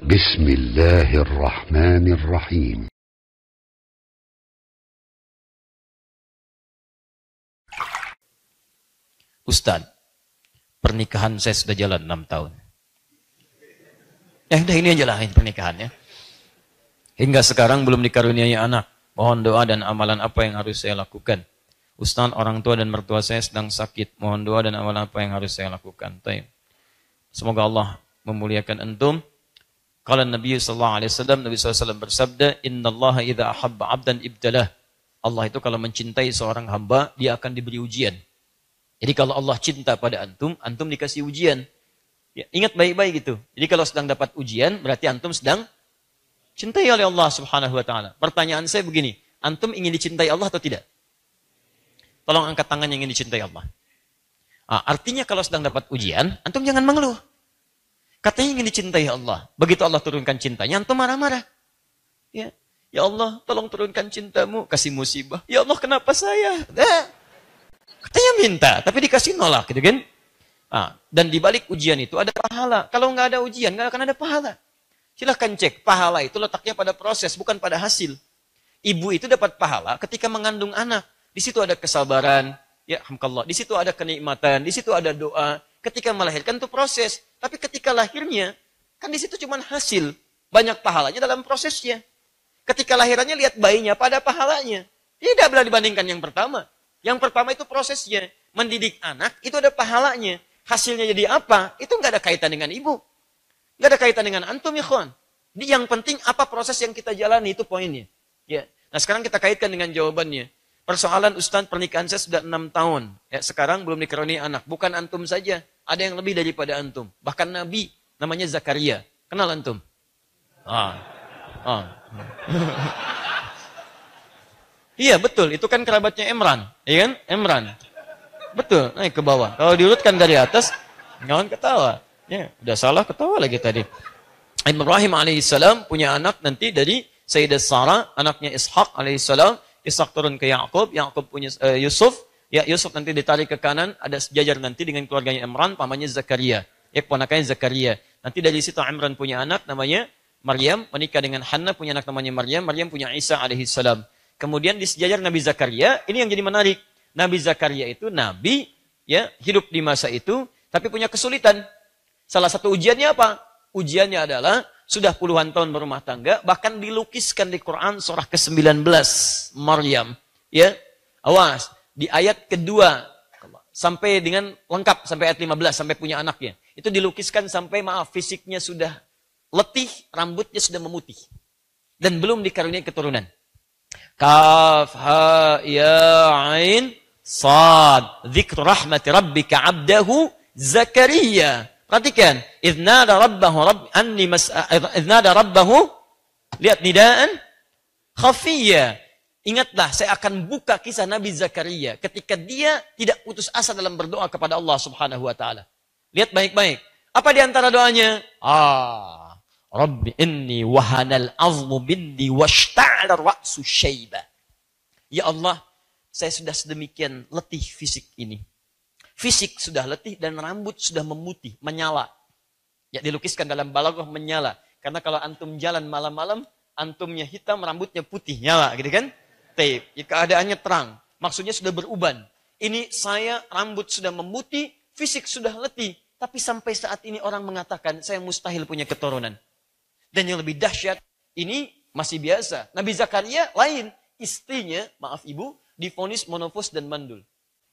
بسم الله الرحمن الرحيم Ustaz, pernikahan saya sudah jalan 6 tahun. Ya udah ini aja lah pernikahannya. Hingga sekarang belum dikaruniai anak. Mohon doa dan amalan apa yang harus saya lakukan. Ustaz, orang tua dan mertua saya sedang sakit. Mohon doa dan amalan apa yang harus saya lakukan. Taib. Semoga Allah memuliakan entum Kala Nabi sallallahu alaihi wasallam Nabi SAW bersabda, "Innallaha idza ahabba 'abdan ibtalah." Allah itu kalau mencintai seorang hamba, dia akan diberi ujian. Jadi kalau Allah cinta pada antum, antum dikasih ujian. Ya, ingat baik-baik gitu. Jadi kalau sedang dapat ujian, berarti antum sedang cintai oleh Allah Subhanahu wa taala. Pertanyaan saya begini, antum ingin dicintai Allah atau tidak? Tolong angkat tangan yang ingin dicintai Allah. Nah, artinya kalau sedang dapat ujian, antum jangan mengeluh. Katanya ingin dicintai Allah. Begitu Allah turunkan cintanya, antum marah-marah. Ya. ya Allah, tolong turunkan cintamu. Kasih musibah. Ya Allah, kenapa saya? Nah. Katanya minta, tapi dikasih nolak. Gitu kan? Ah, dan di balik ujian itu ada pahala. Kalau nggak ada ujian, nggak akan ada pahala. Silahkan cek, pahala itu letaknya pada proses, bukan pada hasil. Ibu itu dapat pahala ketika mengandung anak. Di situ ada kesabaran, ya alhamdulillah. Di situ ada kenikmatan, di situ ada doa, Ketika melahirkan itu proses. Tapi ketika lahirnya, kan di situ cuma hasil. Banyak pahalanya dalam prosesnya. Ketika lahirannya lihat bayinya pada pahalanya. Tidak bisa dibandingkan yang pertama. Yang pertama itu prosesnya. Mendidik anak itu ada pahalanya. Hasilnya jadi apa? Itu nggak ada kaitan dengan ibu. Nggak ada kaitan dengan antum, ya ikhwan. Yang penting apa proses yang kita jalani itu poinnya. Ya. Nah sekarang kita kaitkan dengan jawabannya. Persoalan Ustaz pernikahan saya sudah enam tahun. Ya, sekarang belum dikaruni anak. Bukan antum saja. Ada yang lebih daripada antum. Bahkan Nabi namanya Zakaria. Kenal antum? Ah. Ah. iya betul. Itu kan kerabatnya Emran. Iya kan? Emran. Betul. Naik ke bawah. Kalau diurutkan dari atas, jangan ketawa. Ya, udah salah ketawa lagi tadi. Ibrahim alaihissalam punya anak nanti dari Sayyidah Sarah, anaknya Ishak alaihissalam Ishak turun ke Yakub, Yakub punya uh, Yusuf, ya Yusuf nanti ditarik ke kanan, ada sejajar nanti dengan keluarganya Imran, pamannya Zakaria, ya ponakannya Zakaria. Nanti dari situ Imran punya anak namanya Maryam, menikah dengan Hanna punya anak namanya Maryam, Maryam punya Isa alaihi salam. Kemudian di sejajar Nabi Zakaria, ini yang jadi menarik. Nabi Zakaria itu nabi ya hidup di masa itu tapi punya kesulitan. Salah satu ujiannya apa? Ujiannya adalah sudah puluhan tahun berumah tangga, bahkan dilukiskan di Quran surah ke-19 Maryam, ya. Awas, di ayat kedua sampai dengan lengkap sampai ayat 15 sampai punya anaknya. Itu dilukiskan sampai maaf fisiknya sudah letih, rambutnya sudah memutih dan belum dikaruniai keturunan. Kaf ha ya ain sad dzikr rahmati rabbika abdahu Zakaria Perhatikan, idnada rabbahu rabb anni mas'a idnada rabbahu lihat nidaan khafiyya. Ingatlah saya akan buka kisah Nabi Zakaria ketika dia tidak putus asa dalam berdoa kepada Allah Subhanahu wa taala. Lihat baik-baik. Apa di antara doanya? Ah, Rabbi inni wahanal azmu minni washta'ala ra'su syaiba. Ya Allah, saya sudah sedemikian letih fisik ini fisik sudah letih dan rambut sudah memutih, menyala. Ya dilukiskan dalam balagoh menyala. Karena kalau antum jalan malam-malam, antumnya hitam, rambutnya putih, nyala gitu kan? Tape. Ya, keadaannya terang. Maksudnya sudah beruban. Ini saya rambut sudah memutih, fisik sudah letih, tapi sampai saat ini orang mengatakan saya mustahil punya keturunan. Dan yang lebih dahsyat, ini masih biasa. Nabi Zakaria lain, istrinya, maaf ibu, difonis monofos dan mandul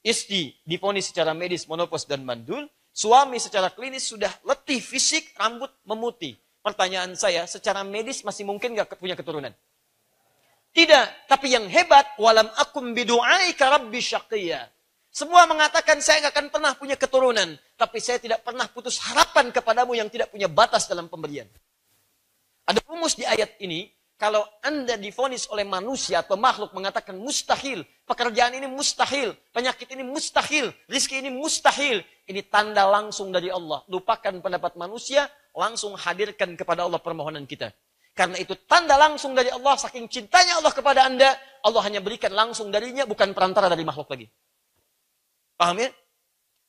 istri diponis secara medis monopos dan mandul, suami secara klinis sudah letih fisik, rambut memutih. Pertanyaan saya, secara medis masih mungkin gak punya keturunan? Tidak, tapi yang hebat, walam akum bidu'ai karabbi syaqiyah. Semua mengatakan saya nggak akan pernah punya keturunan. Tapi saya tidak pernah putus harapan kepadamu yang tidak punya batas dalam pemberian. Ada rumus di ayat ini kalau Anda difonis oleh manusia atau makhluk mengatakan mustahil, pekerjaan ini mustahil, penyakit ini mustahil, rizki ini mustahil. Ini tanda langsung dari Allah. Lupakan pendapat manusia, langsung hadirkan kepada Allah permohonan kita. Karena itu tanda langsung dari Allah, saking cintanya Allah kepada Anda, Allah hanya berikan langsung darinya, bukan perantara dari makhluk lagi. Paham ya?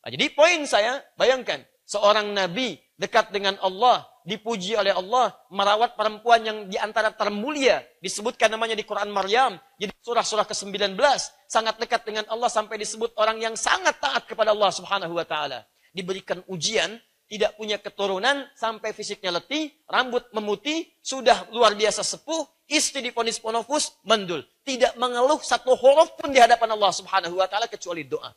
Nah, jadi poin saya, bayangkan, seorang nabi dekat dengan Allah, dipuji oleh Allah, merawat perempuan yang diantara termulia, disebutkan namanya di Quran Maryam, jadi surah-surah ke-19, sangat dekat dengan Allah sampai disebut orang yang sangat taat kepada Allah subhanahu wa ta'ala. Diberikan ujian, tidak punya keturunan, sampai fisiknya letih, rambut memutih, sudah luar biasa sepuh, istri diponis ponofus, mendul. Tidak mengeluh satu huruf pun di hadapan Allah subhanahu wa ta'ala kecuali doa.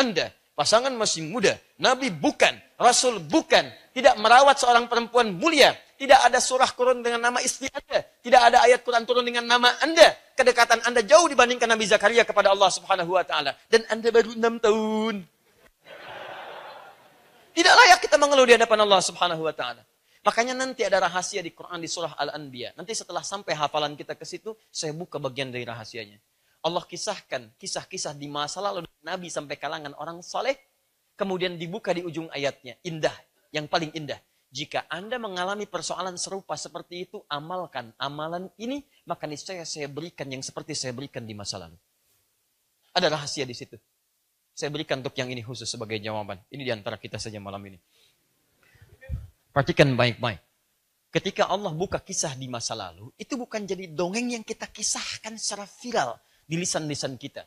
Anda, pasangan masih muda, Nabi bukan, Rasul bukan tidak merawat seorang perempuan mulia. Tidak ada surah Quran dengan nama istri Anda. Tidak ada ayat Quran turun dengan nama Anda. Kedekatan Anda jauh dibandingkan Nabi Zakaria kepada Allah Subhanahu wa taala dan Anda baru enam tahun. Tidak layak kita mengeluh di hadapan Allah Subhanahu wa taala. Makanya nanti ada rahasia di Quran di surah Al-Anbiya. Nanti setelah sampai hafalan kita ke situ, saya buka bagian dari rahasianya. Allah kisahkan kisah-kisah di masa lalu Nabi sampai kalangan orang soleh kemudian dibuka di ujung ayatnya. Indah, yang paling indah. Jika Anda mengalami persoalan serupa seperti itu, amalkan amalan ini, maka niscaya saya berikan yang seperti saya berikan di masa lalu. Ada rahasia di situ. Saya berikan untuk yang ini khusus sebagai jawaban. Ini di antara kita saja malam ini. Perhatikan baik-baik. Ketika Allah buka kisah di masa lalu, itu bukan jadi dongeng yang kita kisahkan secara viral di lisan-lisan kita.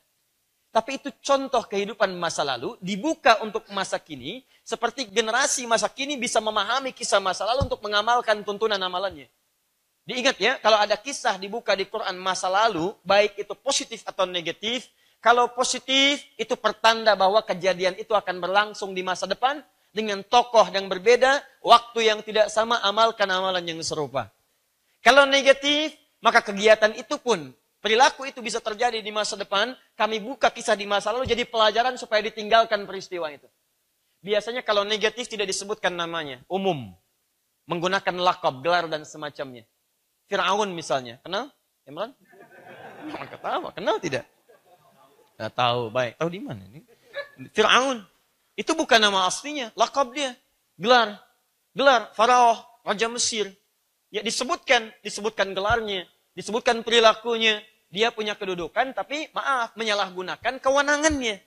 Tapi itu contoh kehidupan masa lalu, dibuka untuk masa kini, seperti generasi masa kini bisa memahami kisah masa lalu untuk mengamalkan tuntunan amalannya. Diingat ya, kalau ada kisah dibuka di Quran masa lalu, baik itu positif atau negatif, kalau positif itu pertanda bahwa kejadian itu akan berlangsung di masa depan dengan tokoh yang berbeda, waktu yang tidak sama, amalkan amalan yang serupa. Kalau negatif, maka kegiatan itu pun perilaku itu bisa terjadi di masa depan, kami buka kisah di masa lalu jadi pelajaran supaya ditinggalkan peristiwa itu. Biasanya kalau negatif tidak disebutkan namanya, umum. Menggunakan lakob, gelar dan semacamnya. Fir'aun misalnya, kenal? Imran? Ketawa, kenal tidak? Tidak tahu, baik. Tahu di mana ini? Fir'aun. Itu bukan nama aslinya, lakob dia. Gelar. Gelar, Faraoh, Raja Mesir. Ya disebutkan, disebutkan gelarnya, disebutkan perilakunya, dia punya kedudukan tapi maaf menyalahgunakan kewenangannya.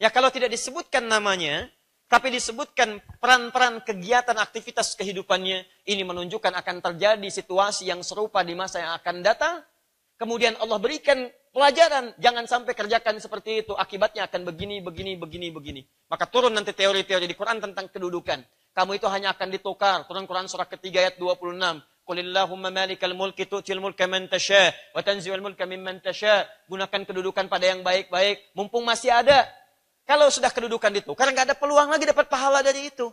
Ya kalau tidak disebutkan namanya, tapi disebutkan peran-peran kegiatan aktivitas kehidupannya, ini menunjukkan akan terjadi situasi yang serupa di masa yang akan datang. Kemudian Allah berikan pelajaran, jangan sampai kerjakan seperti itu, akibatnya akan begini, begini, begini, begini. Maka turun nanti teori-teori di Quran tentang kedudukan. Kamu itu hanya akan ditukar. Turun Quran surah ketiga ayat 26. Qul Allahumma malikal mulki tu'til mulka man tasha wa tanzi'ul mulka mimman tasha. Gunakan kedudukan pada yang baik-baik mumpung masih ada. Kalau sudah kedudukan itu, karena nggak ada peluang lagi dapat pahala dari itu.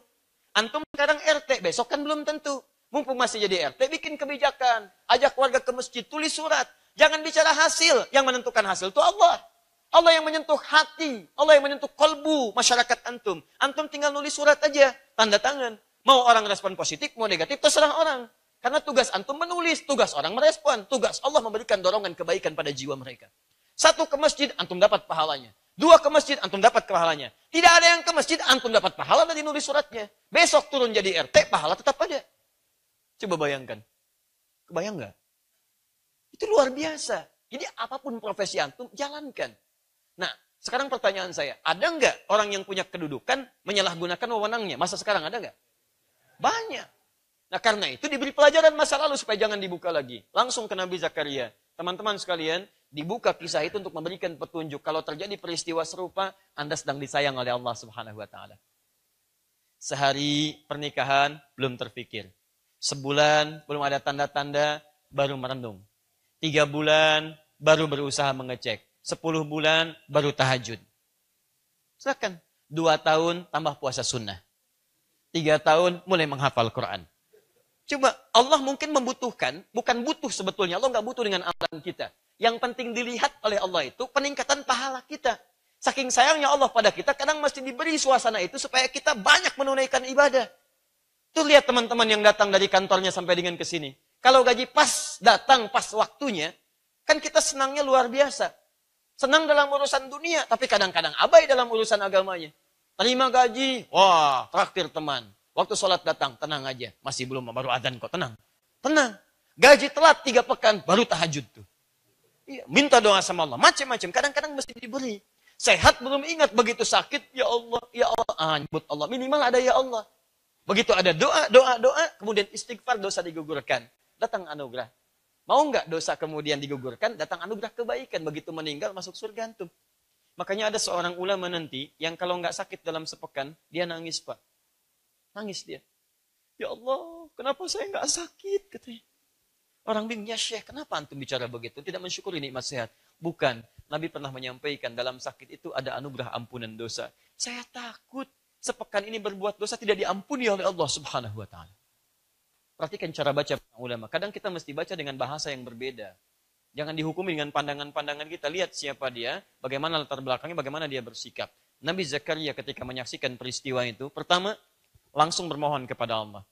Antum sekarang RT, besok kan belum tentu. Mumpung masih jadi RT, bikin kebijakan. Ajak warga ke masjid, tulis surat. Jangan bicara hasil. Yang menentukan hasil itu Allah. Allah yang menyentuh hati. Allah yang menyentuh kolbu masyarakat antum. Antum tinggal nulis surat aja. Tanda tangan. Mau orang respon positif, mau negatif, terserah orang. Karena tugas antum menulis, tugas orang merespon, tugas Allah memberikan dorongan kebaikan pada jiwa mereka. Satu ke masjid, antum dapat pahalanya. Dua ke masjid, antum dapat pahalanya. Tidak ada yang ke masjid, antum dapat pahala dari nulis suratnya. Besok turun jadi RT, pahala tetap ada. Coba bayangkan. Kebayang nggak? Itu luar biasa. Jadi apapun profesi antum, jalankan. Nah, sekarang pertanyaan saya, ada nggak orang yang punya kedudukan menyalahgunakan wewenangnya? Masa sekarang ada nggak? Banyak. Nah karena itu diberi pelajaran masa lalu supaya jangan dibuka lagi. Langsung ke Nabi Zakaria. Teman-teman sekalian, dibuka kisah itu untuk memberikan petunjuk. Kalau terjadi peristiwa serupa, Anda sedang disayang oleh Allah Subhanahu wa taala. Sehari pernikahan belum terpikir. Sebulan belum ada tanda-tanda baru merendung, Tiga bulan baru berusaha mengecek. Sepuluh bulan baru tahajud. Silakan. Dua tahun tambah puasa sunnah. Tiga tahun mulai menghafal Quran. Cuma Allah mungkin membutuhkan, bukan butuh sebetulnya. Allah nggak butuh dengan amalan kita. Yang penting dilihat oleh Allah itu peningkatan pahala kita. Saking sayangnya Allah pada kita, kadang mesti diberi suasana itu supaya kita banyak menunaikan ibadah. Tuh lihat teman-teman yang datang dari kantornya sampai dengan ke sini. Kalau gaji pas datang pas waktunya, kan kita senangnya luar biasa. Senang dalam urusan dunia, tapi kadang-kadang abai dalam urusan agamanya. Terima gaji, wah traktir teman. Waktu sholat datang, tenang aja. Masih belum, baru adzan kok, tenang. Tenang. Gaji telat tiga pekan, baru tahajud tuh. Iya, minta doa sama Allah, macam-macam. Kadang-kadang mesti diberi. Sehat belum ingat, begitu sakit, ya Allah, ya Allah. Ah, nyebut Allah, minimal ada ya Allah. Begitu ada doa, doa, doa, kemudian istighfar, dosa digugurkan. Datang anugerah. Mau nggak dosa kemudian digugurkan, datang anugerah kebaikan. Begitu meninggal, masuk surga antum. Makanya ada seorang ulama nanti, yang kalau nggak sakit dalam sepekan, dia nangis, Pak. Nangis dia. Ya Allah, kenapa saya nggak sakit? Katanya. Orang bingung, ya Syekh, kenapa antum bicara begitu? Tidak mensyukuri nikmat sehat. Bukan, Nabi pernah menyampaikan dalam sakit itu ada anugerah ampunan dosa. Saya takut sepekan ini berbuat dosa tidak diampuni oleh Allah Subhanahu wa taala. Perhatikan cara baca ulama. Kadang kita mesti baca dengan bahasa yang berbeda. Jangan dihukumi dengan pandangan-pandangan kita. Lihat siapa dia, bagaimana latar belakangnya, bagaimana dia bersikap. Nabi Zakaria ketika menyaksikan peristiwa itu, pertama langsung bermohon kepada Allah.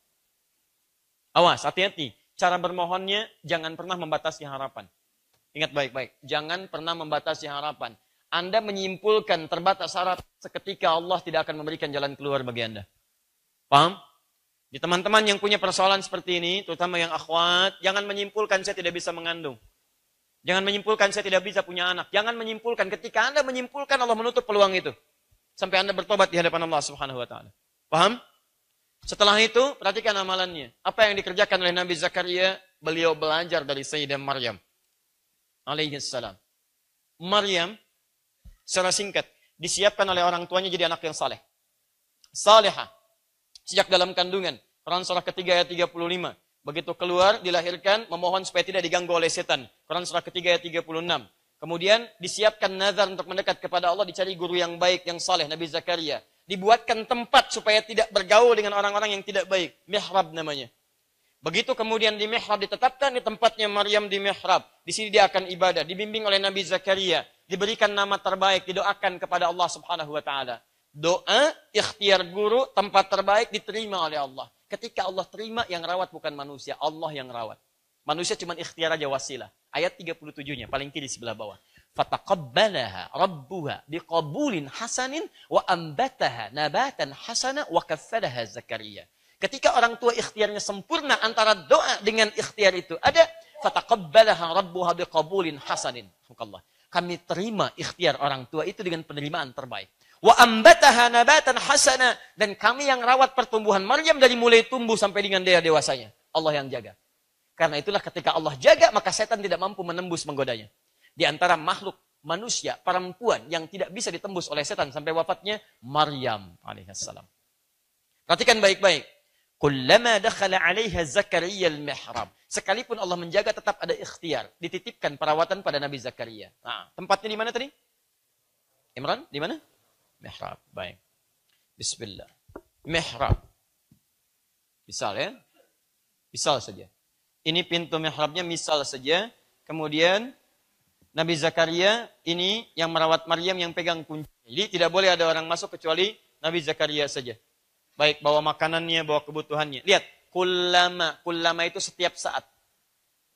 Awas, hati-hati. Cara bermohonnya jangan pernah membatasi harapan. Ingat baik-baik, jangan pernah membatasi harapan. Anda menyimpulkan terbatas syarat seketika Allah tidak akan memberikan jalan keluar bagi Anda. Paham? Di teman-teman yang punya persoalan seperti ini, terutama yang akhwat, jangan menyimpulkan saya tidak bisa mengandung. Jangan menyimpulkan saya tidak bisa punya anak. Jangan menyimpulkan. Ketika Anda menyimpulkan, Allah menutup peluang itu. Sampai Anda bertobat di hadapan Allah subhanahu wa ta'ala. Paham? Setelah itu, perhatikan amalannya. Apa yang dikerjakan oleh Nabi Zakaria? Beliau belajar dari Sayyidah Maryam. Alaihissalam. Maryam, secara singkat, disiapkan oleh orang tuanya jadi anak yang saleh. saleha. Sejak dalam kandungan. Quran surah ketiga ayat 35. Begitu keluar, dilahirkan, memohon supaya tidak diganggu oleh setan. Quran surah ketiga ayat 36. Kemudian disiapkan nazar untuk mendekat kepada Allah, dicari guru yang baik, yang saleh, Nabi Zakaria dibuatkan tempat supaya tidak bergaul dengan orang-orang yang tidak baik. Mihrab namanya. Begitu kemudian di mihrab ditetapkan di tempatnya Maryam di mihrab. Di sini dia akan ibadah, dibimbing oleh Nabi Zakaria, diberikan nama terbaik, didoakan kepada Allah Subhanahu wa taala. Doa, ikhtiar guru, tempat terbaik diterima oleh Allah. Ketika Allah terima, yang rawat bukan manusia, Allah yang rawat. Manusia cuma ikhtiar aja wasilah. Ayat 37-nya, paling kiri sebelah bawah fataqabbalaha rabbuha biqabulin hasanin wa ambataha nabatan hasana wa kaffalaha Zakaria. Ketika orang tua ikhtiarnya sempurna antara doa dengan ikhtiar itu ada fataqabbalaha rabbuha biqabulin hasanin. Allah. Kami terima ikhtiar orang tua itu dengan penerimaan terbaik. Wa ambataha nabatan hasana dan kami yang rawat pertumbuhan Maryam dari mulai tumbuh sampai dengan dia dewasanya. Allah yang jaga. Karena itulah ketika Allah jaga maka setan tidak mampu menembus menggodanya. Di antara makhluk manusia, perempuan yang tidak bisa ditembus oleh setan sampai wafatnya Maryam alaihissalam. Perhatikan baik-baik. Kullama dakhala 'alaiha Zakaria al-mihrab. Sekalipun Allah menjaga tetap ada ikhtiar, dititipkan perawatan pada Nabi Zakaria. Nah, tempatnya di mana tadi? Imran, di mana? Mihrab. Baik. Bismillah. Mihrab. Misal ya. Misal saja. Ini pintu mihrabnya misal saja. Kemudian Nabi Zakaria ini yang merawat Maryam yang pegang kunci. Jadi tidak boleh ada orang masuk kecuali Nabi Zakaria saja. Baik bawa makanannya, bawa kebutuhannya. Lihat, kullama, kullama itu setiap saat.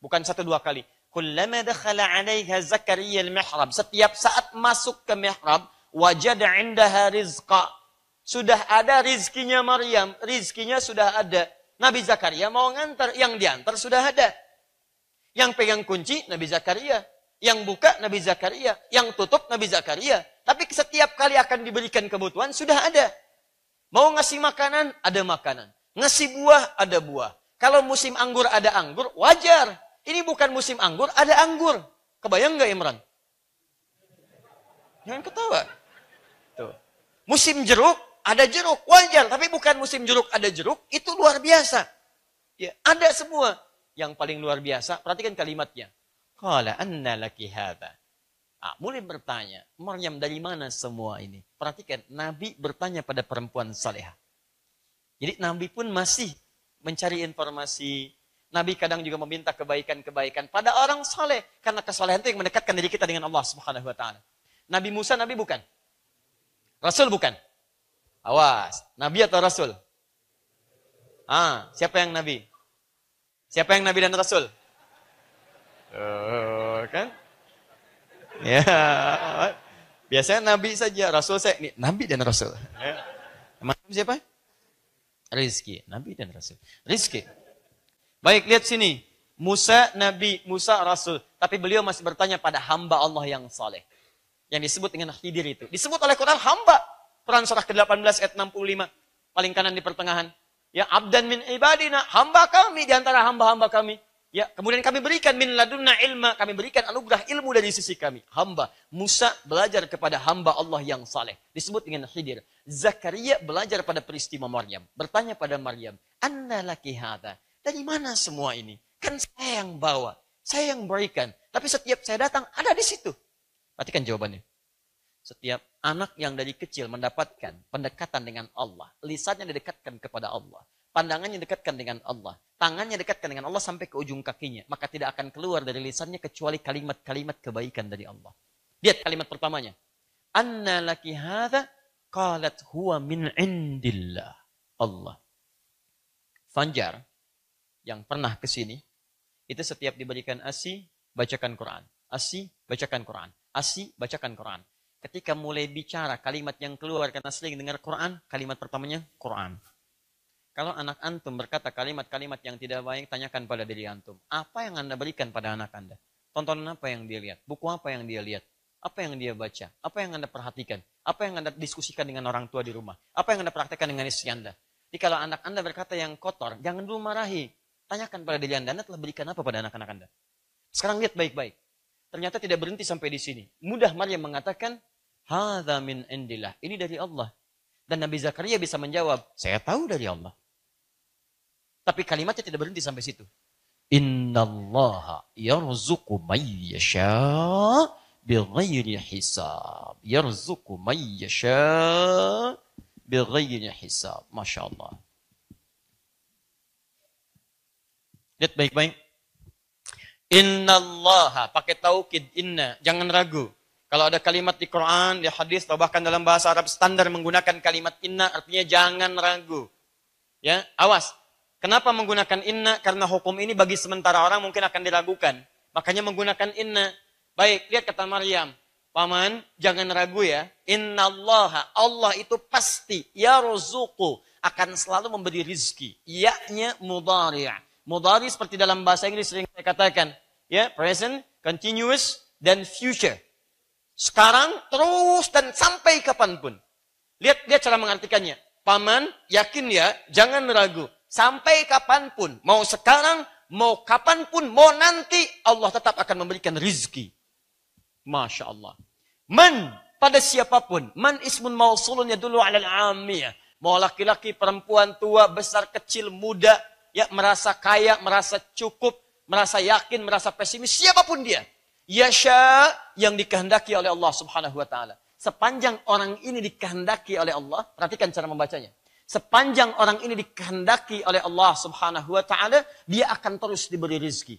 Bukan satu dua kali. Kullama dakhala alaiha Zakaria al-mihrab. Setiap saat masuk ke mihrab, wajada indaha rizqa. Sudah ada rizkinya Maryam, rizkinya sudah ada. Nabi Zakaria mau ngantar, yang diantar sudah ada. Yang pegang kunci Nabi Zakaria, yang buka Nabi Zakaria, yang tutup Nabi Zakaria. Tapi setiap kali akan diberikan kebutuhan sudah ada. Mau ngasih makanan, ada makanan. Ngasih buah, ada buah. Kalau musim anggur ada anggur, wajar. Ini bukan musim anggur, ada anggur. Kebayang nggak Imran? Jangan ketawa. Tuh. Musim jeruk, ada jeruk, wajar. Tapi bukan musim jeruk ada jeruk, itu luar biasa. Ya, ada semua. Yang paling luar biasa, perhatikan kalimatnya. Qala anna laki hadha. Ah, mulai bertanya, Maryam dari mana semua ini? Perhatikan, Nabi bertanya pada perempuan saleha. Jadi Nabi pun masih mencari informasi. Nabi kadang juga meminta kebaikan-kebaikan pada orang saleh karena kesalehan itu yang mendekatkan diri kita dengan Allah Subhanahu wa taala. Nabi Musa nabi bukan. Rasul bukan. Awas, nabi atau rasul? Ah, siapa yang nabi? Siapa yang nabi dan rasul? Eh, kan? Ya. Biasanya Nabi saja, Rasul saya. nih Nabi dan Rasul. Ya. Maksud siapa? Rizki. Nabi dan Rasul. Rizki. Baik, lihat sini. Musa Nabi, Musa Rasul. Tapi beliau masih bertanya pada hamba Allah yang saleh. Yang disebut dengan Khidir itu. Disebut oleh Quran hamba. Quran surah ke-18 ayat 65. Paling kanan di pertengahan. Ya abdan min ibadina. Hamba kami di antara hamba-hamba kami. Ya, kemudian kami berikan min ladunna ilma, kami berikan anugerah ilmu dari sisi kami. Hamba Musa belajar kepada hamba Allah yang saleh, disebut dengan Khidir. Zakaria belajar pada peristiwa Maryam, bertanya pada Maryam, "Anna laki hadha? Dari mana semua ini? Kan saya yang bawa, saya yang berikan. Tapi setiap saya datang ada di situ." Perhatikan jawabannya. Setiap anak yang dari kecil mendapatkan pendekatan dengan Allah, lisannya didekatkan kepada Allah pandangannya dekatkan dengan Allah, tangannya dekatkan dengan Allah sampai ke ujung kakinya, maka tidak akan keluar dari lisannya kecuali kalimat-kalimat kebaikan dari Allah. Lihat kalimat pertamanya. Anna laki hadha qalat huwa min indillah. Allah. Fanjar yang pernah ke sini itu setiap diberikan asi bacakan Quran. Asi bacakan Quran. Asi bacakan Quran. Ketika mulai bicara kalimat yang keluar karena sering dengar Quran, kalimat pertamanya Quran. Kalau anak antum berkata kalimat-kalimat yang tidak baik, tanyakan pada diri antum. Apa yang anda berikan pada anak anda? Tontonan apa yang dia lihat? Buku apa yang dia lihat? Apa yang dia baca? Apa yang anda perhatikan? Apa yang anda diskusikan dengan orang tua di rumah? Apa yang anda praktekkan dengan istri anda? Jadi kalau anak anda berkata yang kotor, jangan dulu marahi. Tanyakan pada diri anda, anda telah berikan apa pada anak-anak anda? Sekarang lihat baik-baik. Ternyata tidak berhenti sampai di sini. Mudah Maryam mengatakan, Hadha min indillah. Ini dari Allah. Dan Nabi Zakaria bisa menjawab, saya tahu dari Allah. Tapi kalimatnya tidak berhenti sampai situ. Innallaha yarzuqu may yasha bighayri hisab. Yarzuku may yasha bighairi hisab. Masya Allah. Lihat baik-baik. Inna Allah pakai taukid inna, jangan ragu. Kalau ada kalimat di Quran, di hadis atau bahkan dalam bahasa Arab standar menggunakan kalimat inna artinya jangan ragu. Ya, awas. Kenapa menggunakan inna? Karena hukum ini bagi sementara orang mungkin akan diragukan. Makanya menggunakan inna. Baik, lihat kata Maryam. Paman, jangan ragu ya. Inna Allah, Allah itu pasti. Ya rozuku, akan selalu memberi rizki. Yaknya mudari. Mudari seperti dalam bahasa Inggris sering saya katakan. Ya, present, continuous, dan future. Sekarang, terus, dan sampai kapanpun. Lihat dia cara mengartikannya. Paman, yakin ya, jangan ragu Sampai kapanpun, mau sekarang, mau kapanpun, mau nanti, Allah tetap akan memberikan rizki. Masya Allah. Man, pada siapapun. Man ismun mausulun dulu alal amiyah. Mau laki-laki, perempuan, tua, besar, kecil, muda. Ya, merasa kaya, merasa cukup, merasa yakin, merasa pesimis. Siapapun dia. Yasha yang dikehendaki oleh Allah subhanahu wa ta'ala. Sepanjang orang ini dikehendaki oleh Allah, perhatikan cara membacanya. Sepanjang orang ini dikehendaki oleh Allah Subhanahu wa taala, dia akan terus diberi rezeki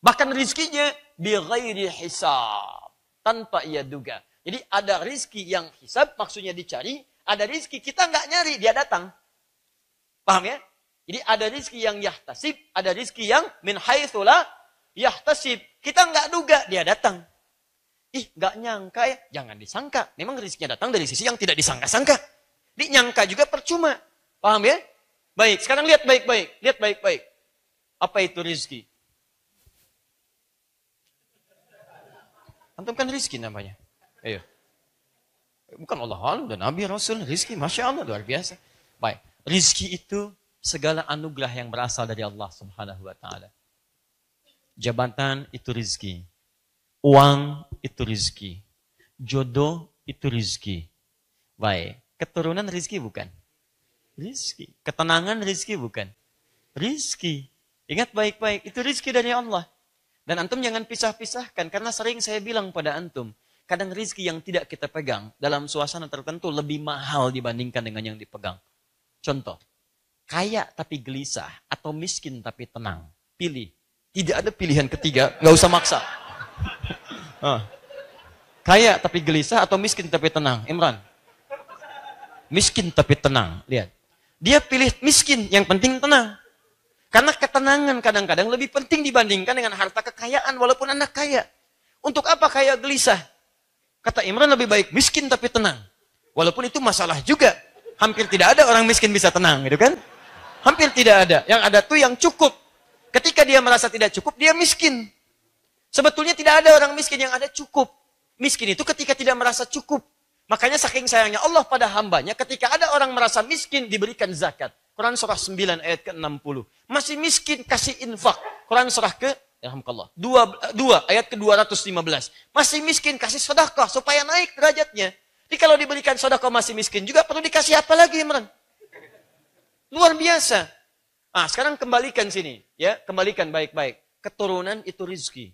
Bahkan rezekinya bi ghairi hisab, tanpa ia duga. Jadi ada rezeki yang hisab maksudnya dicari, ada rezeki kita nggak nyari, dia datang. Paham ya? Jadi ada rezeki yang yahtasib, ada rezeki yang min haitsula yahtasib. Kita nggak duga, dia datang. Ih, nggak nyangka ya. Jangan disangka. Memang rezekinya datang dari sisi yang tidak disangka-sangka. Dinyangka juga percuma. Paham ya? Baik, sekarang lihat baik-baik. Lihat baik-baik. Apa itu rizki? Antum kan rizki namanya. Ayo. Iya. Bukan Allah dan Nabi Rasul. Rizki, Masya Allah, luar biasa. Baik. Rizki itu segala anugerah yang berasal dari Allah Subhanahu wa Ta'ala. Jabatan itu rizki. Uang itu rizki. Jodoh itu rizki. Baik. Keturunan rizki bukan? Rizki. Ketenangan rizki bukan? Rizki. Ingat baik-baik, itu rizki dari Allah. Dan antum jangan pisah-pisahkan, karena sering saya bilang pada antum, kadang rizki yang tidak kita pegang dalam suasana tertentu lebih mahal dibandingkan dengan yang dipegang. Contoh, kaya tapi gelisah atau miskin tapi tenang. Pilih. Tidak ada pilihan ketiga, nggak usah maksa. Ah. Kaya tapi gelisah atau miskin tapi tenang. Imran, miskin tapi tenang. Lihat. Dia pilih miskin, yang penting tenang. Karena ketenangan kadang-kadang lebih penting dibandingkan dengan harta kekayaan walaupun anak kaya. Untuk apa kaya gelisah? Kata Imran lebih baik miskin tapi tenang. Walaupun itu masalah juga. Hampir tidak ada orang miskin bisa tenang, gitu kan? Hampir tidak ada. Yang ada tuh yang cukup. Ketika dia merasa tidak cukup, dia miskin. Sebetulnya tidak ada orang miskin yang ada cukup. Miskin itu ketika tidak merasa cukup. Makanya saking sayangnya Allah pada hambanya ketika ada orang merasa miskin diberikan zakat. Quran surah 9 ayat ke-60. Masih miskin kasih infak. Quran surah ke Alhamdulillah. Dua, dua, ayat ke-215. Masih miskin, kasih sodakoh supaya naik derajatnya. Jadi kalau diberikan sodakoh masih miskin juga perlu dikasih apa lagi Imran? Luar biasa. Ah, sekarang kembalikan sini. ya Kembalikan baik-baik. Keturunan itu rizki.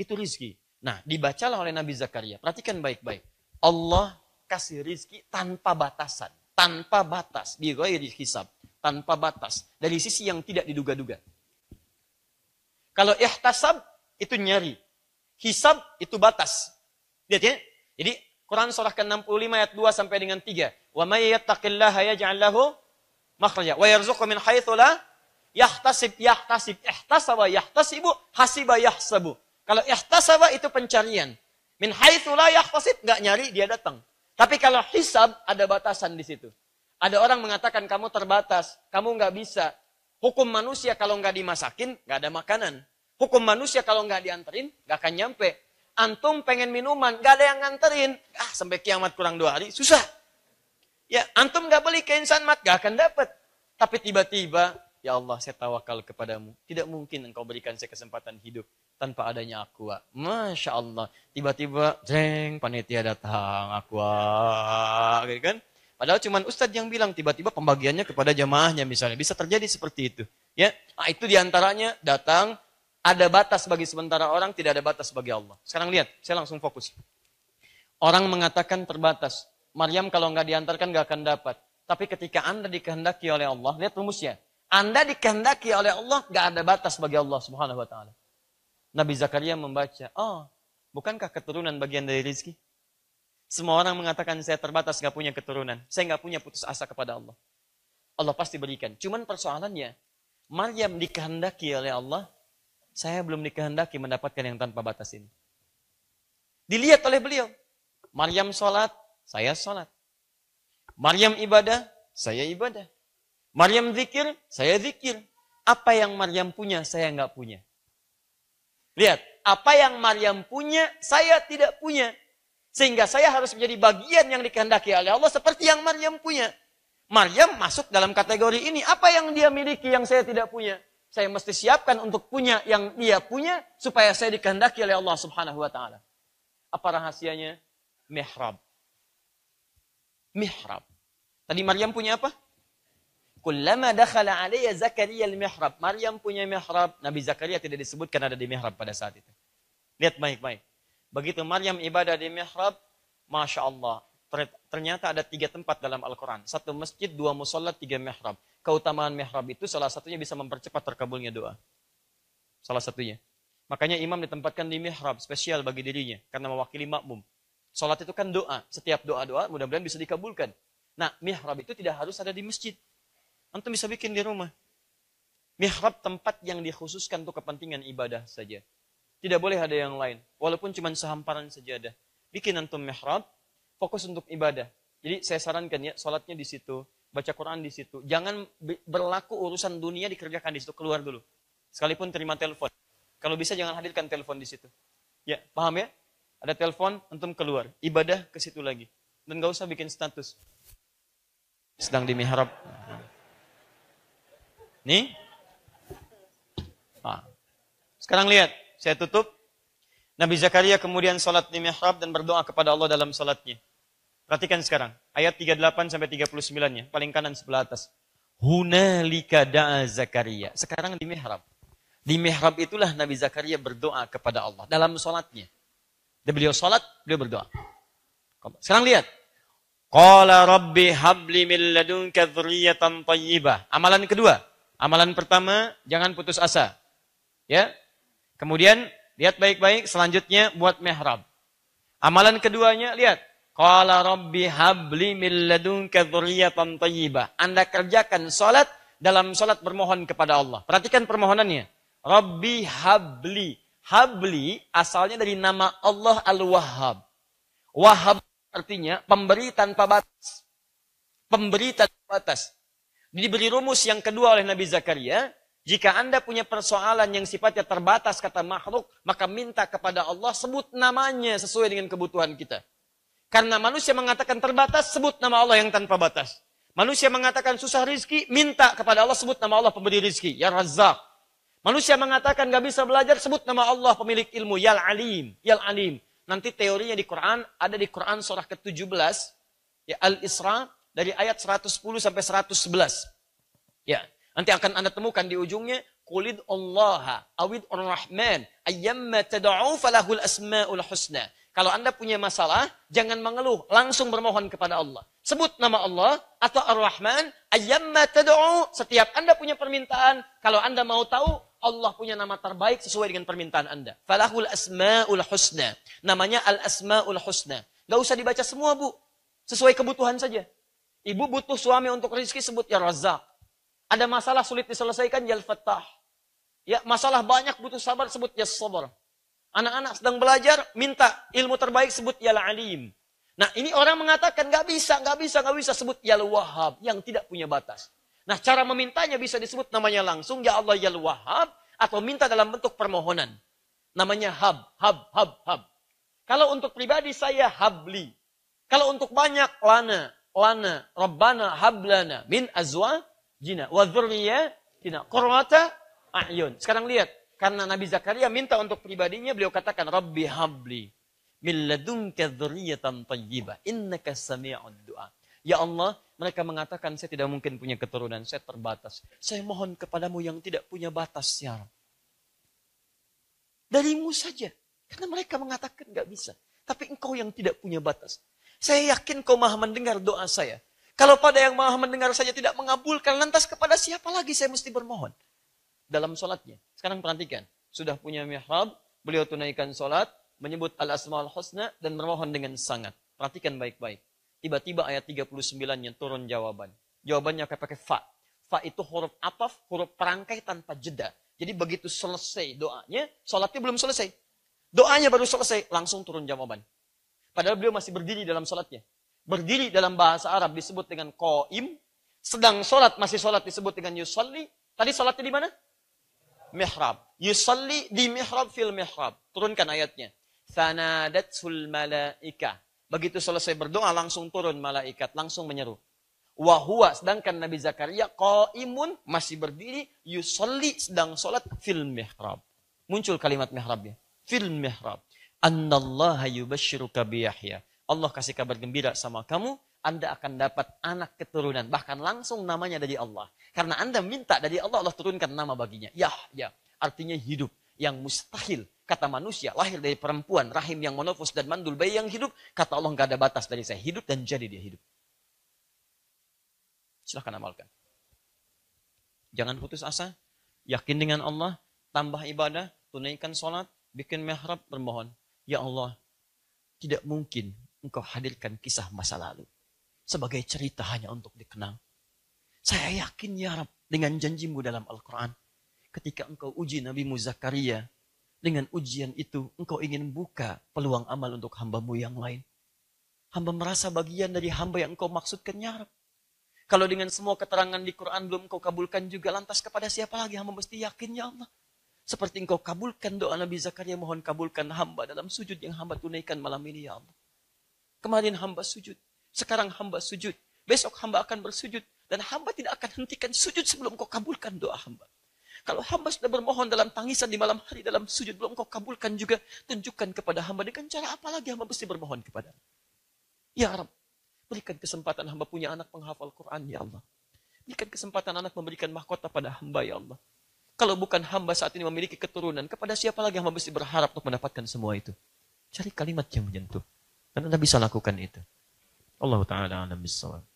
Itu rizki. Nah, dibacalah oleh Nabi Zakaria. Perhatikan baik-baik. Allah kasih rizki tanpa batasan, tanpa batas, di hisab, tanpa batas, dari sisi yang tidak diduga-duga. Kalau ihtasab itu nyari, hisab itu batas. Lihat ya, jadi Quran surah ke-65 ayat 2 sampai dengan 3. Wa يَتَّقِ اللَّهَ يَجْعَلْ lahu مَخْرَجَ wa مِنْ حَيْثُ لَا يَحْتَسِبْ yahtasib yahtasib يَحْتَسِبُ yahtasibu يَحْسَبُ Kalau ihtasaba itu pencarian. Min haithu la yahtasib gak nyari dia datang. Tapi kalau hisab ada batasan di situ. Ada orang mengatakan kamu terbatas, kamu nggak bisa. Hukum manusia kalau nggak dimasakin, nggak ada makanan. Hukum manusia kalau nggak dianterin, nggak akan nyampe. Antum pengen minuman, nggak ada yang nganterin. Ah, sampai kiamat kurang dua hari, susah. Ya, antum nggak beli kain insan nggak akan dapat. Tapi tiba-tiba, ya Allah, saya tawakal kepadamu. Tidak mungkin engkau berikan saya kesempatan hidup tanpa adanya aqua. Masya Allah. Tiba-tiba, jeng, panitia datang, aqua. Gitu kan? Padahal cuma ustadz yang bilang, tiba-tiba pembagiannya kepada jamaahnya misalnya. Bisa terjadi seperti itu. Ya, nah, itu diantaranya datang, ada batas bagi sementara orang, tidak ada batas bagi Allah. Sekarang lihat, saya langsung fokus. Orang mengatakan terbatas. Maryam kalau nggak diantarkan nggak akan dapat. Tapi ketika Anda dikehendaki oleh Allah, lihat rumusnya. Anda dikehendaki oleh Allah, nggak ada batas bagi Allah Subhanahu wa taala. Nabi Zakaria membaca, oh, bukankah keturunan bagian dari rizki? Semua orang mengatakan saya terbatas, nggak punya keturunan. Saya nggak punya putus asa kepada Allah. Allah pasti berikan. Cuman persoalannya, Maryam dikehendaki oleh Allah, saya belum dikehendaki mendapatkan yang tanpa batas ini. Dilihat oleh beliau. Maryam sholat, saya sholat. Maryam ibadah, saya ibadah. Maryam zikir, saya zikir. Apa yang Maryam punya, saya nggak punya. Lihat, apa yang Maryam punya, saya tidak punya. Sehingga saya harus menjadi bagian yang dikehendaki oleh Allah seperti yang Maryam punya. Maryam masuk dalam kategori ini. Apa yang dia miliki yang saya tidak punya? Saya mesti siapkan untuk punya yang dia punya supaya saya dikehendaki oleh Allah Subhanahu wa taala. Apa rahasianya? Mihrab. Mihrab. Tadi Maryam punya apa? Kullama dakhala alaiya Zakaria al-mihrab. Maryam punya mihrab. Nabi Zakaria tidak disebutkan ada di mihrab pada saat itu. Lihat baik-baik. Begitu Maryam ibadah di mihrab, Masya Allah. Ternyata ada tiga tempat dalam Al-Quran. Satu masjid, dua musola, tiga mihrab. Keutamaan mihrab itu salah satunya bisa mempercepat terkabulnya doa. Salah satunya. Makanya imam ditempatkan di mihrab, spesial bagi dirinya. Karena mewakili makmum. Salat itu kan doa. Setiap doa-doa mudah-mudahan bisa dikabulkan. Nah, mihrab itu tidak harus ada di masjid. Antum bisa bikin di rumah. Mihrab tempat yang dikhususkan untuk kepentingan ibadah saja. Tidak boleh ada yang lain. Walaupun cuma sehamparan ada, Bikin antum mihrab, fokus untuk ibadah. Jadi saya sarankan ya, sholatnya di situ, baca Quran di situ. Jangan berlaku urusan dunia dikerjakan di situ, keluar dulu. Sekalipun terima telepon. Kalau bisa jangan hadirkan telepon di situ. Ya, paham ya? Ada telepon, antum keluar. Ibadah ke situ lagi. Dan gak usah bikin status. Sedang di mihrab. Nih. Nah. Sekarang lihat, saya tutup. Nabi Zakaria kemudian salat di mihrab dan berdoa kepada Allah dalam salatnya. Perhatikan sekarang, ayat 38 sampai 39-nya, paling kanan sebelah atas. Hunalika da'a Zakaria. Sekarang di mihrab. Di mihrab itulah Nabi Zakaria berdoa kepada Allah dalam salatnya. Dan beliau salat, beliau berdoa. Sekarang lihat. Qala rabbi habli min ladunka tayyibah. Amalan kedua, Amalan pertama, jangan putus asa. Ya. Kemudian lihat baik-baik, selanjutnya buat mihrab. Amalan keduanya lihat, qala rabbi habli min ladunka dzurriyyatan thayyibah. Anda kerjakan salat dalam salat bermohon kepada Allah. Perhatikan permohonannya. Rabbi habli. Habli asalnya dari nama Allah Al-Wahhab. Wahhab artinya pemberi tanpa batas. Pemberi tanpa batas. Diberi rumus yang kedua oleh Nabi Zakaria, jika Anda punya persoalan yang sifatnya terbatas kata makhluk, maka minta kepada Allah sebut namanya sesuai dengan kebutuhan kita. Karena manusia mengatakan terbatas, sebut nama Allah yang tanpa batas. Manusia mengatakan susah rizki, minta kepada Allah sebut nama Allah pemberi rizki, ya Razak. Manusia mengatakan gak bisa belajar, sebut nama Allah pemilik ilmu, ya Alim, ya Alim. Nanti teorinya di Quran, ada di Quran surah ke-17, ya Al-Isra, dari ayat 110 sampai 111. Ya, nanti akan Anda temukan di ujungnya Qulid Allah awid ar-Rahman ayyamma tad'u falahul asmaul husna. Kalau Anda punya masalah, jangan mengeluh, langsung bermohon kepada Allah. Sebut nama Allah atau Ar-Rahman ayyamma tad'u. Setiap Anda punya permintaan, kalau Anda mau tahu Allah punya nama terbaik sesuai dengan permintaan Anda. Falahul asmaul husna. Namanya al asmaul husna. Gak usah dibaca semua, Bu. Sesuai kebutuhan saja. Ibu butuh suami untuk rizki sebut ya razak. Ada masalah sulit diselesaikan ya fatah. Ya masalah banyak butuh sabar sebut ya sabar. Anak-anak sedang belajar minta ilmu terbaik sebut ya alim. Nah ini orang mengatakan nggak bisa, nggak bisa, nggak bisa sebut ya wahab yang tidak punya batas. Nah cara memintanya bisa disebut namanya langsung ya Allah ya wahab atau minta dalam bentuk permohonan. Namanya hab, hab, hab, hab. Kalau untuk pribadi saya habli. Kalau untuk banyak lana lana rabbana hablana min azwa jina wa dzurriyyatina qurrata a'yun. Sekarang lihat, karena Nabi Zakaria minta untuk pribadinya, beliau katakan Rabbi habli min ladunka dzurriyyatan thayyibah innaka sami'ud du'a. Ya Allah, mereka mengatakan saya tidak mungkin punya keturunan, saya terbatas. Saya mohon kepadamu yang tidak punya batas ya Darimu saja. Karena mereka mengatakan nggak bisa. Tapi engkau yang tidak punya batas. Saya yakin kau maha mendengar doa saya. Kalau pada yang maha mendengar saja tidak mengabulkan, lantas kepada siapa lagi saya mesti bermohon? Dalam sholatnya. Sekarang perhatikan. Sudah punya mihrab, beliau tunaikan sholat, menyebut al-asma'ul husna, dan bermohon dengan sangat. Perhatikan baik-baik. Tiba-tiba ayat 39 yang turun jawaban. Jawabannya akan pakai fa. Fa itu huruf apa? huruf perangkai tanpa jeda. Jadi begitu selesai doanya, sholatnya belum selesai. Doanya baru selesai, langsung turun jawaban. Padahal beliau masih berdiri dalam sholatnya. Berdiri dalam bahasa Arab disebut dengan koim. Sedang sholat, masih sholat disebut dengan yusalli. Tadi sholatnya di mana? Mihrab. Yusalli di mihrab fil mihrab. Turunkan ayatnya. Sanadatul malaika. Begitu selesai berdoa langsung turun malaikat, langsung menyeru. Wahua sedangkan Nabi Zakaria qaimun masih berdiri yusalli sedang sholat fil mihrab. Muncul kalimat mihrabnya. Fil mihrab. Annallaha Allah kasih kabar gembira sama kamu, Anda akan dapat anak keturunan, bahkan langsung namanya dari Allah. Karena Anda minta dari Allah, Allah turunkan nama baginya. ya artinya hidup yang mustahil. Kata manusia, lahir dari perempuan, rahim yang monofos dan mandul, bayi yang hidup. Kata Allah, nggak ada batas dari saya. Hidup dan jadi dia hidup. Silahkan amalkan. Jangan putus asa. Yakin dengan Allah. Tambah ibadah. Tunaikan sholat. Bikin mihrab. Bermohon. Ya Allah, tidak mungkin engkau hadirkan kisah masa lalu sebagai cerita hanya untuk dikenang. Saya yakin ya Rab dengan janjimu dalam Al-Quran. Ketika engkau uji Nabi Muzakaria, dengan ujian itu engkau ingin buka peluang amal untuk hambamu yang lain. Hamba merasa bagian dari hamba yang engkau maksudkan ya Rab. Kalau dengan semua keterangan di Quran belum engkau kabulkan juga lantas kepada siapa lagi hamba mesti yakin ya Allah. Seperti engkau kabulkan doa Nabi Zakaria, mohon kabulkan hamba dalam sujud yang hamba tunaikan malam ini ya Allah. Kemarin hamba sujud, sekarang hamba sujud, besok hamba akan bersujud. Dan hamba tidak akan hentikan sujud sebelum kau kabulkan doa hamba. Kalau hamba sudah bermohon dalam tangisan di malam hari, dalam sujud, belum kau kabulkan juga, tunjukkan kepada hamba dengan cara apa lagi hamba mesti bermohon kepada Ya allah berikan kesempatan hamba punya anak penghafal Quran, Ya Allah. Berikan kesempatan anak memberikan mahkota pada hamba, Ya Allah. Kalau bukan hamba saat ini memiliki keturunan, kepada siapa lagi hamba mesti berharap untuk mendapatkan semua itu? Cari kalimat yang menyentuh. Dan Anda bisa lakukan itu. Allah Ta'ala alam bisawab.